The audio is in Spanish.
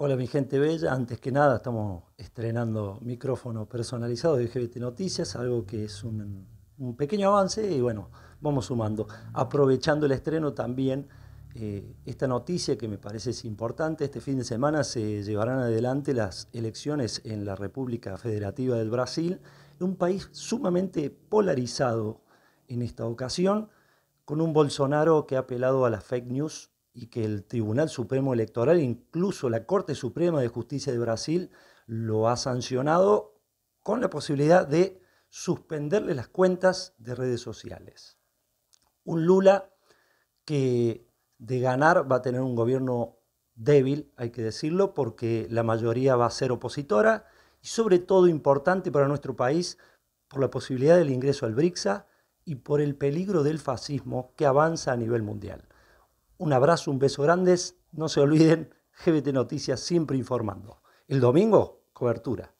Hola mi gente bella, antes que nada estamos estrenando micrófono personalizado de GBT Noticias, algo que es un, pequeño avance y bueno, vamos sumando. Aprovechando el estreno también eh, esta noticia que me parece es importante, este fin de semana se llevarán adelante las elecciones en la República Federativa del Brasil, un país sumamente polarizado en esta ocasión, con un Bolsonaro que ha apelado a las fake news y que el Tribunal Supremo Electoral, incluso la Corte Suprema de Justicia de Brasil, lo ha sancionado con la posibilidad de suspenderle las cuentas de redes sociales. Un Lula que de ganar va a tener un gobierno débil, hay que decirlo, porque la mayoría va a ser opositora y sobre todo importante para nuestro país por la posibilidad del ingreso al BRICSA y por el peligro del fascismo que avanza a nivel mundial. Un abrazo, un beso grandes. No se olviden, GBT Noticias siempre informando. El domingo, cobertura.